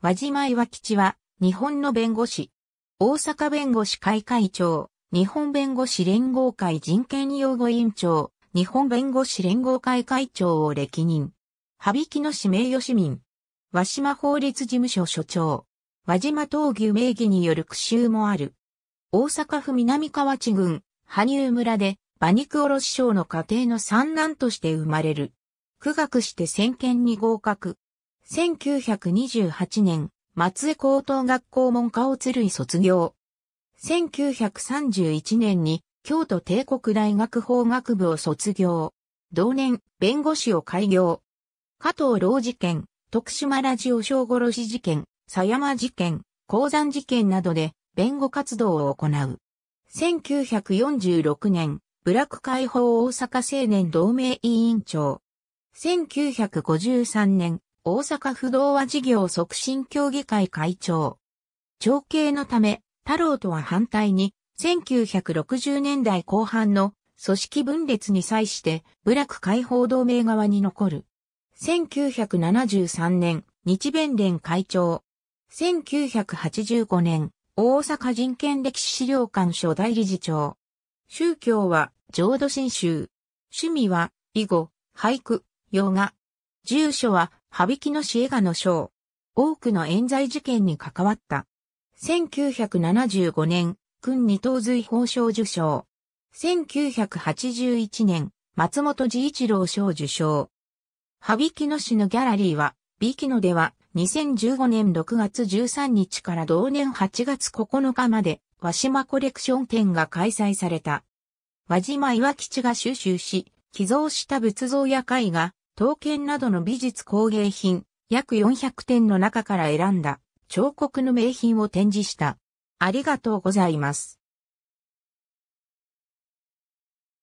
和島岩吉は、日本の弁護士。大阪弁護士会会長、日本弁護士連合会人権擁護委員長、日本弁護士連合会会長を歴任。羽曳野市名誉市民。和島法律事務所所長。和島闘牛名義による苦襲もある。大阪府南河内郡、羽生村で、馬肉卸商の家庭の三男として生まれる。苦学して先見に合格。1928年、松江高等学校門科を鶴井卒業。1931年に京都帝国大学法学部を卒業。同年、弁護士を開業。加藤老事件、徳島ラジオ小殺し事件、狭山事件、鉱山事件などで弁護活動を行う。1946年、ブラック解放大阪青年同盟委員長。1953年、大阪不動和事業促進協議会会長。長兄のため、太郎とは反対に、1960年代後半の組織分裂に際して、部落解放同盟側に残る。1973年、日弁連会長。1985年、大阪人権歴史資料館所代理事長。宗教は、浄土真宗。趣味は、囲碁、俳句、洋画。住所は、羽引の死映画の賞。多くの冤罪事件に関わった。1975年、君に東髄法賞受賞。1981年、松本治一郎賞受賞。羽引の死のギャラリーは、ビキノでは2015年6月13日から同年8月9日まで、和島コレクション展が開催された。和島岩吉が収集し、寄贈した仏像や絵画、刀剣などの美術工芸品、約400点の中から選んだ、彫刻の名品を展示した。ありがとうございます。